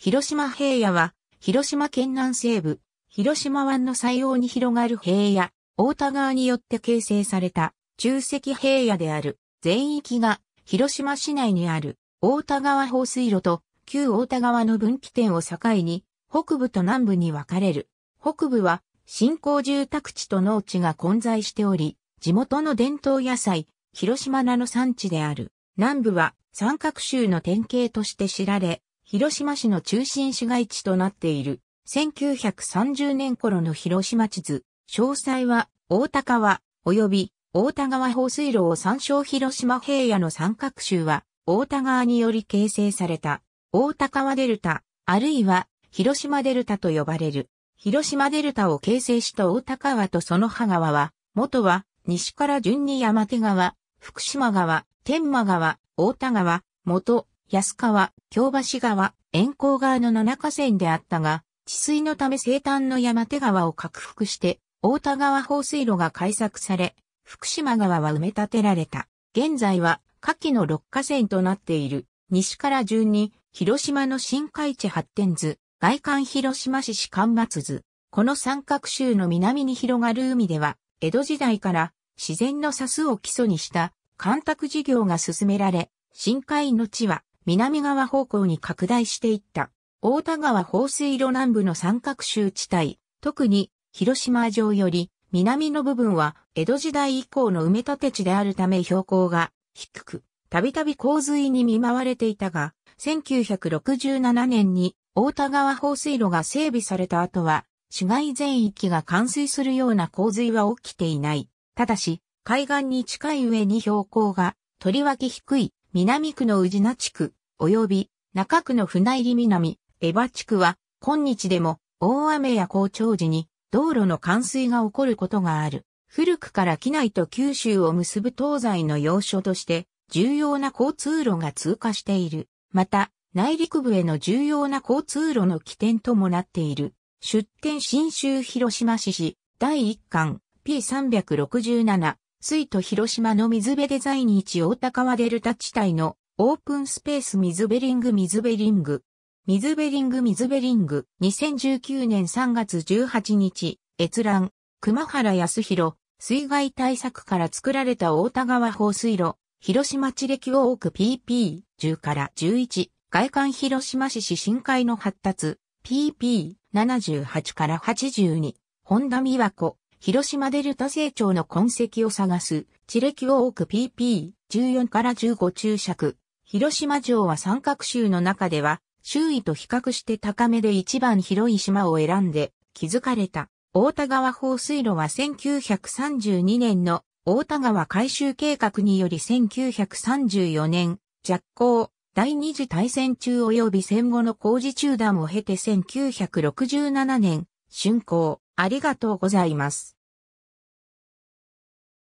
広島平野は、広島県南西部、広島湾の西洋に広がる平野、大田川によって形成された、中石平野である、全域が、広島市内にある、大田川放水路と、旧大田川の分岐点を境に、北部と南部に分かれる。北部は、新興住宅地と農地が混在しており、地元の伝統野菜、広島菜の産地である。南部は、三角州の典型として知られ、広島市の中心市街地となっている。1930年頃の広島地図、詳細は大高川、及び大田川放水路を参照広島平野の三角州は大田川により形成された大田川デルタ、あるいは広島デルタと呼ばれる。広島デルタを形成した大田川とその葉川は、元は西から順に山手川、福島川、天満川、大田川、元、安川、京橋川、遠江側の7河川であったが、治水のため西端の山手川を拡幅して、大田川放水路が開削され、福島川は埋め立てられた。現在は、下記の6河川となっている。西から順に、広島の新海地発展図、外観広島市市間松図。この三角州の南に広がる海では、江戸時代から自然の砂数を基礎にした干拓事業が進められ、深海の地は南側方向に拡大していった。大田川放水路南部の三角州地帯、特に広島城より南の部分は江戸時代以降の埋め立て地であるため標高が低く、たびたび洪水に見舞われていたが、1967年に大田川放水路が整備された後は、市街全域が冠水するような洪水は起きていない。ただし、海岸に近い上に標高が、とりわけ低い、南区の宇品地区、及び中区の船入り南、江場地区は、今日でも大雨や高潮時に道路の冠水が起こることがある。古くから機内と九州を結ぶ東西の要所として重要な交通路が通過している。また、内陸部への重要な交通路の起点ともなっている。出店新州広島市市第1巻 P367 水戸・広島の水辺デザイン一大高川デルタ地帯のオープンスペースミズベリングミズベリング。ミズベリングミズベリング。2019年3月18日、閲覧。熊原康弘、水害対策から作られた大田川放水路。広島地歴を多く PP、10から11。外観広島市市深海の発達。PP、78から82。本田美和子。広島デルタ成長の痕跡を探す。地歴を多く PP、14から15注釈。広島城は三角州の中では、周囲と比較して高めで一番広い島を選んで築かれた。大田川放水路は1932年の大田川改修計画により1934年、弱工、第二次大戦中及び戦後の工事中断を経て1967年、竣工、ありがとうございます。